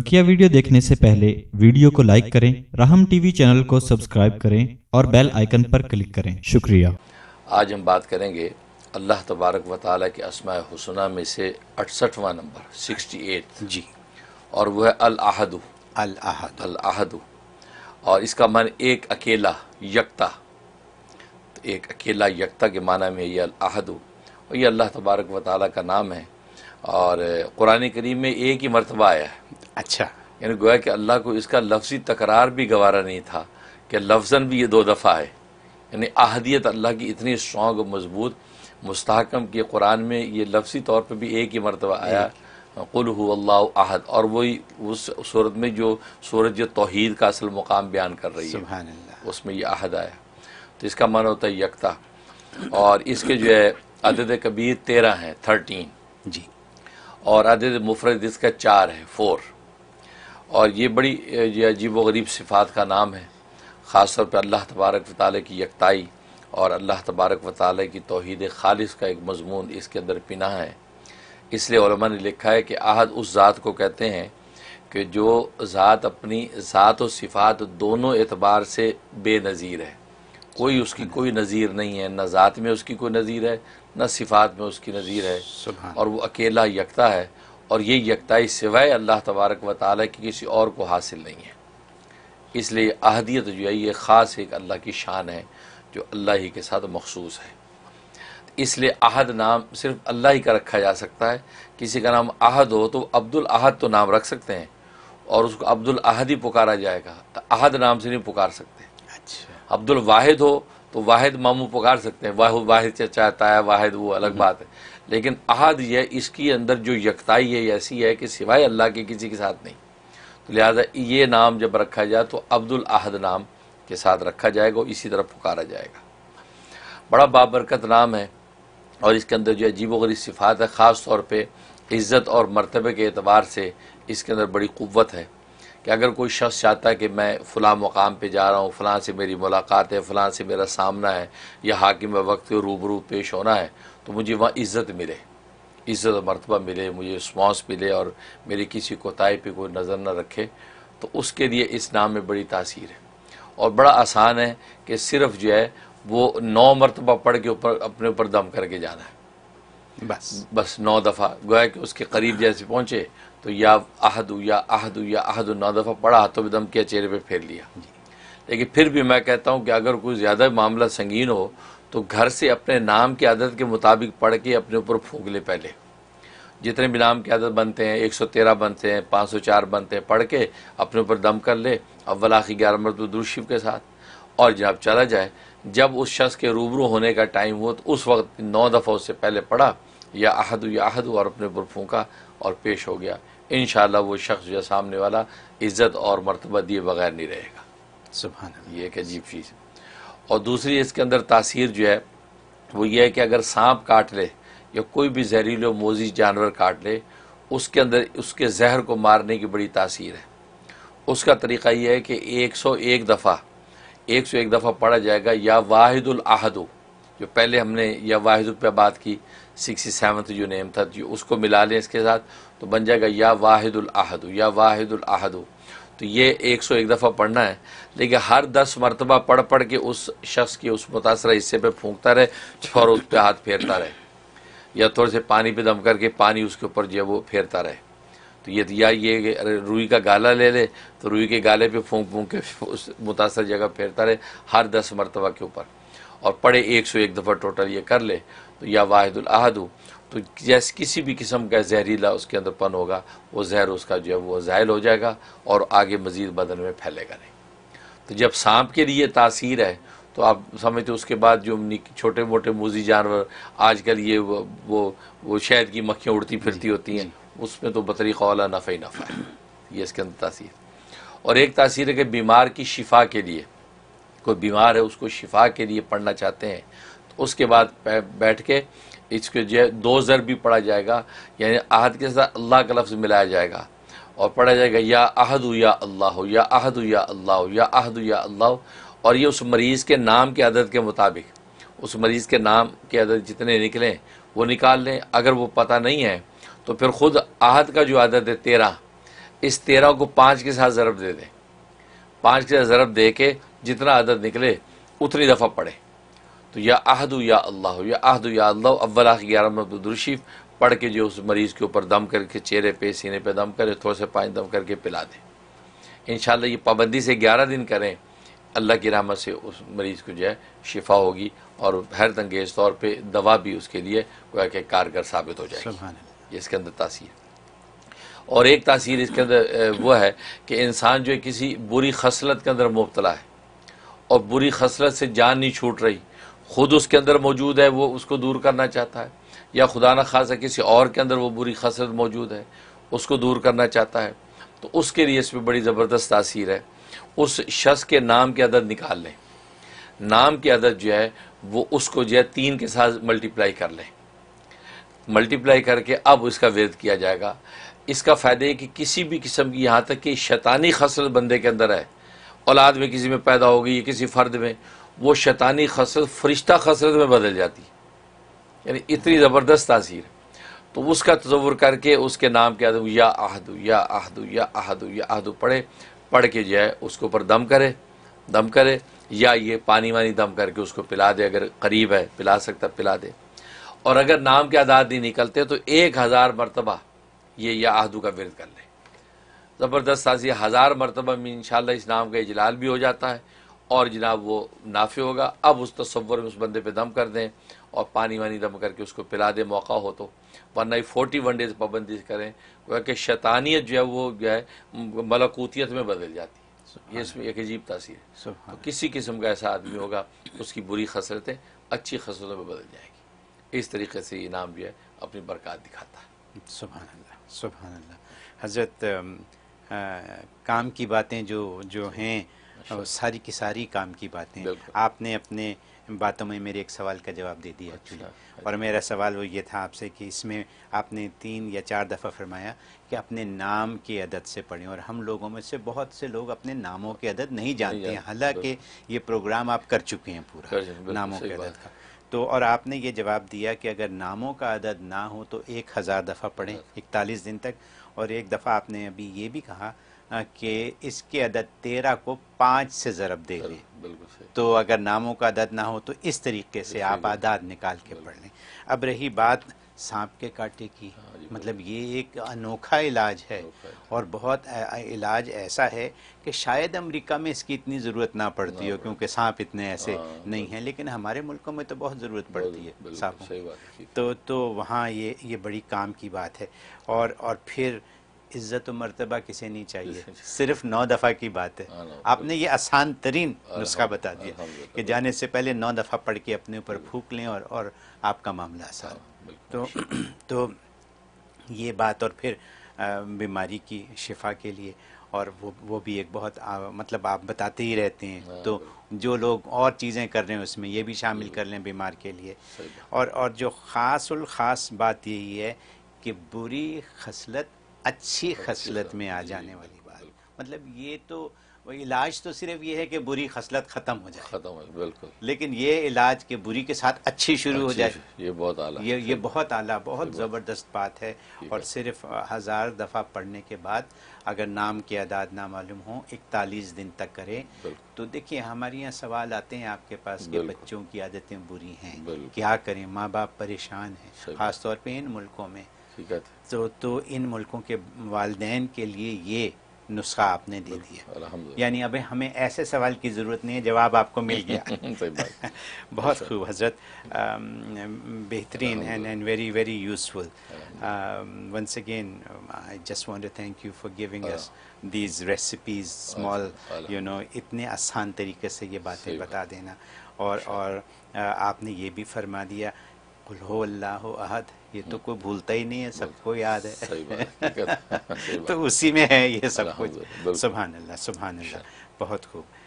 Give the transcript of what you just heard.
बकिया वीडियो देखने से पहले वीडियो को लाइक करें राहम टीवी चैनल को सब्सक्राइब करें और बेल आइकन पर क्लिक करें शुक्रिया आज हम बात करेंगे अल्लाह तबारक व ताल के असमा हसना में से अड़सठवा नंबर 68 जी और वह है अल आहदु अल अल और इसका मन एक अकेला यकता तो एक अकेला यकता के माना में ये अल और ये अल्लाह तबारक व ताल का नाम है और कुरान करीम में एक ही मरतबा आया है अच्छा यानी गोया कि अल्लाह को इसका लफ्ज़ी तकरार भी गवारा नहीं था कि लफजन भी ये दो दफ़ा है यानी अहदियत अल्लाह की इतनी स्ट्रॉग मजबूत मुस्तकम कि कुरान में ये लफ्सी तौर पर भी एक ही मरतबा आया कुल अहद और वही उस सूरत में जो सूरत जो तोहद का असल मुकाम बयान कर रही है उसमें यह अहद आया तो इसका मन होता है यकता और इसके जो है अदद कबीर तेरह हैं थर्टीन जी और अदद मुफरद इसका चार है फोर और ये बड़ी ये अजीब व गरीब सिफात का नाम है ख़ास तौर पर अल्लाह तबारक व ताली की यकताई और अल्लाह तबारक व ताली की तोहद खालिश का एक मजमून इसके अंदर पिना है इसलिए ने लिखा है कि आहद उस ज़ात को कहते हैं कि जो ज़ात अपनी ज़ात और सिफात दोनों एतबार से बेनज़ीर है कोई उसकी कोई नज़ीर नहीं है ना ज़ात में उसकी कोई नज़ीर है न सिफात में उसकी नज़ीर है और वो अकेला यकता है और ये यकताई सिवाय अल्लाह तबारक व ताली की किसी और को हासिल नहीं है इसलिए अहदियत जो है ये ख़ास एक अल्लाह की शान है जो अल्लाह ही के साथ मखसूस है इसलिए अहद नाम सिर्फ अल्लाह ही का रखा जा सकता है किसी का नाम अहद हो तो अब्दुल अहद तो नाम रख सकते हैं और उसको अब्दुल अहद ही पुकारा जाएगा तो अहद नाम से नहीं पुकार सकते अच्छा अब्दुल वाहिद हो तो वाहिद मामू पुकार सकते हैं वाह वाहिद चचा आता है वाहिद वो अलग हम्म। बात है लेकिन अहद यह इसकी अंदर जो यकताई है ऐसी है कि सिवाय अल्लाह के किसी के साथ नहीं तो लिहाजा ये नाम जब रखा जाए तो अब्दुल अहद नाम के साथ रखा जाएगा इसी तरह पुकारा जाएगा बड़ा बाबरकत नाम है और इसके अंदर जो अजीब वरीब सिफात है ख़ास तौर पर इज़्ज़त और मरतबे के अतबार से इसके अंदर बड़ी क़वत है कि अगर कोई शख्स चाहता है कि मैं फ़लाँ मुकाम पर जा रहा हूँ फ़लाँ से मेरी मुलाकात है फ़लाँ से मेरा सामना है या हाकिम वक्त रूबरू पेश होना है तो मुझे वहाँ इज़्ज़त मिले इज़्ज़त मरतबा मिले मुझे रिस्पॉन्स मिले और मेरी किसी कोताही पर कोई नज़र न रखे तो उसके लिए इस नाम में बड़ी तासीर है और बड़ा आसान है कि सिर्फ जो है वो नौ मरतबा पढ़ के ऊपर अपने ऊपर दम करके जाना है बस बस नौ दफ़ा गोया कि उसके करीब जैसे पहुँचे तो या अहदू या अहदू या अहदू नौ दफ़ा पढ़ा तो भी दम किया चेहरे पे फेर लिया लेकिन फिर भी मैं कहता हूँ कि अगर कोई ज़्यादा मामला संगीन हो तो घर से अपने नाम की आदत के मुताबिक पढ़ के अपने ऊपर फूक ले पहले जितने भी नाम की आदत बनते हैं एक सौ तेरह बनते हैं पाँच सौ चार बनते हैं पढ़ के अपने ऊपर दम कर ले अव्वल आखिर ग्यारह मरतब दुरुशिव के साथ और जब चला जाए जब उस शख्स के रूबरू होने का टाइम हुआ तो उस वक्त नौ दफ़ा उससे पहले पढ़ा या अहद या अहद और अपने पर फूका और पेश हो गया इन वो शख्स या सामने वाला इज़्ज़त और मरतबा दिए बगैर नहीं रहेगा सुबह ये एक अजीब चीज़ है और दूसरी इसके अंदर तासीर जो है वो ये है कि अगर सांप काट ले या कोई भी जहरीलो मोजी जानवर काट ले उसके अंदर उसके जहर को मारने की बड़ी तासीर है उसका तरीका यह है कि एक सौ एक दफ़ा एक सौ एक दफ़ा पढ़ा जाएगा या वाहिदुल आहदु जो पहले हमने या वाहिदुल पे बात की सिक्सटी सेवन्थ तो जो नेम था जो उसको मिला लें इसके साथ तो बन जाएगा या वाहिद वाहिदुलहद या वाहिदुलहद तो ये एक सौ एक दफ़ा पढ़ना है लेकिन हर दस मरतबा पढ़ पढ़ के उस शख्स के उस मुतासर हिस्से पर फूंकता रहे और उस पर हाथ फेरता रहे या थोड़े से पानी पर दम करके पानी उसके ऊपर जो है वो फेरता रहे तो ये या ये रुई का गाला ले ले तो रुई के गाले पे फूंक फूंक के उस मुतासर जगह फेरता रहे हर दस मरतबा के ऊपर और पढ़े एक सौ एक दफ़ा टोटल ये कर ले तो या वाहिद अहद हो तो जैसे किसी भी किस्म का जहरीला उसके अंदर पन होगा वो जहर उसका जो है वो जायल हो जाएगा और आगे मज़ीद बदन में फैलेगा नहीं तो जब सांप के लिए तासीर है तो आप समझते उसके बाद जो छोटे मोटे मूजी जानवर आजकल ये वो वो, वो शहद की मक्खियाँ उड़ती फिरती होती हैं उसमें तो बतरी खौला नफ़ा ही नफ़ा है ये इसके अंदर तासीर और एक तासीर है कि बीमार की शिफा के लिए कोई बीमार है उसको शिफा के लिए पढ़ना चाहते हैं उसके बाद बैठ के इसके जो है दो ज़र भी पढ़ा जाएगा यानी अहद के साथ अल्लाह का लफ्ज़ मिलाया जाएगा और पढ़ा जाएगा या अहद या अल्लाह या अहद या अल्लाह या अहद या अल्लाह और ये उस मरीज़ के नाम के अदद के मुताबिक उस मरीज़ के नाम के अदद जितने निकलें वो निकाल लें अगर वो पता नहीं है तो फिर ख़ुद अहद का जो आदत है तेरह इस तेरह को पाँच के साथ ज़रब दे दें पाँच के साथ ज़रब दे के जितना आदत निकले उतनी दफ़ा पढ़ें तो या आहदु या अल्लाह या आहदु या अल्लाह अव्वला ग्यारहशीफ पढ़ के जो उस मरीज़ के ऊपर दम करके चेहरे पे सीने पे दम करें थोड़े से पानी दम करके पिला दें इन ये पाबंदी से ग्यारह दिन करें अल्लाह की रहमत से उस मरीज़ को जो है शिफा होगी और हर तंगेज़ तौर पर दवा भी उसके लिए कोई कि कारगर साबित हो जाएगी ये इसके अंदर तासीर और एक तासीर इसके अंदर वह है कि इंसान जो है किसी बुरी खसलत के अंदर मुबतला है और बुरी खसलत से जान नहीं छूट रही खुद उसके अंदर मौजूद है वो उसको दूर करना चाहता है या खुदा न खासा किसी और के अंदर वो बुरी खसरत मौजूद है उसको दूर करना चाहता है तो उसके लिए इसमें बड़ी ज़बरदस्त तासीर है उस शख्स के नाम की अदद निकाल लें नाम की अदद जो है वो उसको जो है तीन के साथ मल्टीप्लाई कर लें मल्टीप्लाई करके अब इसका वेद किया जाएगा इसका फ़ायदा है कि किसी भी किस्म की यहाँ तक कि शैतानी खसरत बंदे के अंदर है औलाद में किसी में पैदा होगी या किसी फ़र्द में वो शैतानी खसरत फरिश्ता खसरत में बदल जाती यानी इतनी ज़बरदस्त तासीर तो उसका तस्वुर करके उसके नाम के आदम या आहदू या आहदू या आहदू या आहदू पढ़े पढ़ के जो है उसके ऊपर दम करे दम करे या ये पानी वानी दम करके उसको पिला दे अगर करीब है पिला सकता पिला दे और अगर नाम के आदात नहीं निकलते तो एक हज़ार मरतबा ये या आहदू का विरद कर ले ज़बरदस्त साजी हज़ार मरतबा में इन इस नाम का इजलाल भी हो जाता है और जनाब वो नाफ़े होगा अब उस तस्वर में उस बंदे पे दम कर दें और पानी वानी दम करके उसको पिला दें मौका हो तो वरना ही फोर्टी वन डेज पाबंदी करें क्योंकि शैतानियत जो है वो जो है मलकूतियत में बदल जाती है ये इसमें एक अजीब तासीर है तो किसी किस्म का ऐसा आदमी होगा उसकी बुरी खसरतें अच्छी खसरतों में बदल जाएगी इस तरीके से ये नाम जो है अपनी बरकत दिखाता है सुबह सुबह हजरत काम की बातें जो जो हैं सारी की सारी काम की बातें आपने अपने बातों में मेरे एक सवाल का जवाब दे दिया अच्छा, अच्छा, और मेरा सवाल वो ये था आपसे कि इसमें आपने तीन या चार दफ़ा फरमाया कि अपने नाम की अदद से पढ़ें और हम लोगों में से बहुत से लोग अपने नामों की अदद नहीं जानते हैं हालांकि ये प्रोग्राम आप कर चुके हैं पूरा नामों की अदद का तो और आपने ये जवाब दिया कि अगर नामों का अदद ना हो तो एक हज़ार दफ़ा पढ़ें अच्छा। इकतालीस दिन तक और एक दफ़ा आपने अभी ये भी कहा कि इसके अदद तेरह को पाँच से ज़रब दे लें तो अगर नामों का अदद ना हो तो इस तरीके से आप आदाद निकाल के पढ़ लें अब रही बात सांप के काटे की हाँ मतलब ये एक अनोखा इलाज है और बहुत इलाज ऐसा है कि शायद अमेरिका में इसकी इतनी ज़रूरत ना पड़ती हो क्योंकि सांप इतने ऐसे हाँ, तो नहीं हैं लेकिन हमारे मुल्कों में तो बहुत ज़रूरत पड़ती है सांपों तो तो वहाँ ये ये बड़ी काम की बात है और और फिर इज्जत मरतबा किसे नहीं चाहिए सिर्फ नौ दफ़ा की बात है आपने ये आसान तरीन नुस्खा बता दिया कि जाने से पहले नौ दफ़ा पढ़ के अपने ऊपर फूक लें और और आपका मामला आसान हाँ, तो तो ये बात और फिर बीमारी की शिफा के लिए और वो वो भी एक बहुत आ, मतलब आप बताते ही रहते हैं हाँ, तो जो लोग और चीज़ें कर रहे हैं उसमें ये भी शामिल कर लें बीमार के लिए और और जो ख़ास ख़ास बात यही है कि बुरी खसलत अच्छी खसलत में आ जाने वाली बात मतलब ये तो इलाज तो सिर्फ ये है कि बुरी खसलत खत्म हो जाए खत्म हो बिल्कुल लेकिन ये इलाज के बुरी के साथ अच्छी शुरू हो जाए ये बहुत आला ये ये बहुत आला बहुत ज़बरदस्त बात है और सिर्फ हज़ार दफ़ा पढ़ने के बाद अगर नाम के अदाद ना मालूम हो इकतालीस दिन तक करें तो देखिए हमारे यहाँ सवाल आते हैं आपके पास कि बच्चों की आदतें बुरी हैं क्या करें माँ बाप परेशान हैं ख़ासतौर पर इन मुल्कों में है तो तो इन मुल्कों के वालदेन के लिए ये नुस्खा आपने दे दिया यानी अब हमें ऐसे सवाल की ज़रूरत नहीं है जवाब आपको मिल गया बहुत अच्छा। खूब हजरत बेहतरीन and and very very useful once again I just want to thank you for giving us these recipes small you know इतने आसान तरीके से ये बातें बता देना और अच्छा। और आपने ये भी फरमा दिया कुल अल्लाह अहद ये तो कोई भूलता ही नहीं है सबको याद है सही बात, सही तो बात। तो उसी में है ये सब कुछ सुबह अल्लाह अल्लाह बहुत खूब